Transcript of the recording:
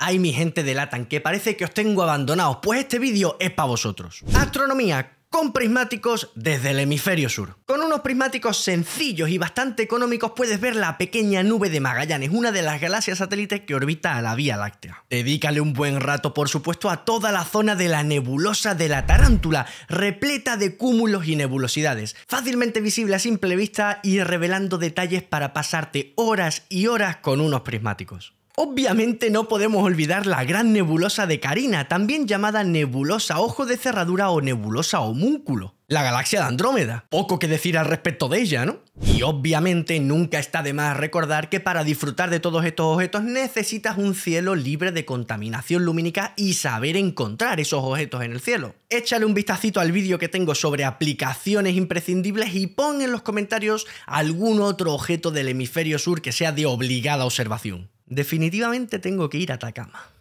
Ay, mi gente de Latan, que parece que os tengo abandonados, pues este vídeo es para vosotros. Astronomía con prismáticos desde el hemisferio sur. Con unos prismáticos sencillos y bastante económicos puedes ver la pequeña nube de Magallanes, una de las galaxias satélites que orbita a la Vía Láctea. Dedícale un buen rato, por supuesto, a toda la zona de la nebulosa de la tarántula, repleta de cúmulos y nebulosidades, fácilmente visible a simple vista y revelando detalles para pasarte horas y horas con unos prismáticos. Obviamente no podemos olvidar la gran nebulosa de Carina, también llamada nebulosa ojo de cerradura o nebulosa homúnculo la galaxia de Andrómeda. Poco que decir al respecto de ella, ¿no? Y obviamente nunca está de más recordar que para disfrutar de todos estos objetos necesitas un cielo libre de contaminación lumínica y saber encontrar esos objetos en el cielo. Échale un vistacito al vídeo que tengo sobre aplicaciones imprescindibles y pon en los comentarios algún otro objeto del hemisferio sur que sea de obligada observación. Definitivamente tengo que ir a Atacama.